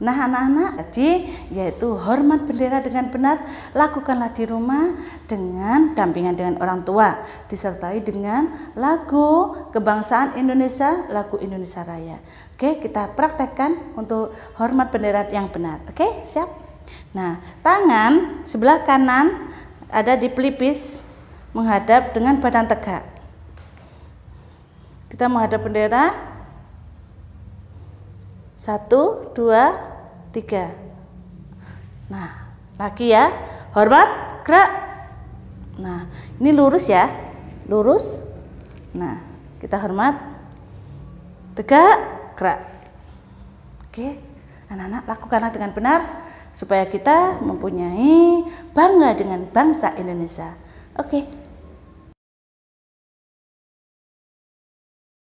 Nah anak-anak tadi yaitu hormat bendera dengan benar lakukanlah di rumah dengan dampingan dengan orang tua disertai dengan lagu kebangsaan Indonesia, lagu Indonesia Raya. Oke, kita praktekkan untuk hormat bendera yang benar. Oke, siap? Nah, tangan sebelah kanan ada di pelipis menghadap dengan badan tegak. Kita menghadap bendera. Satu, dua, tiga nah lagi ya hormat gerak nah ini lurus ya lurus nah kita hormat tegak gerak oke anak-anak lakukanlah dengan benar supaya kita mempunyai bangga dengan bangsa Indonesia oke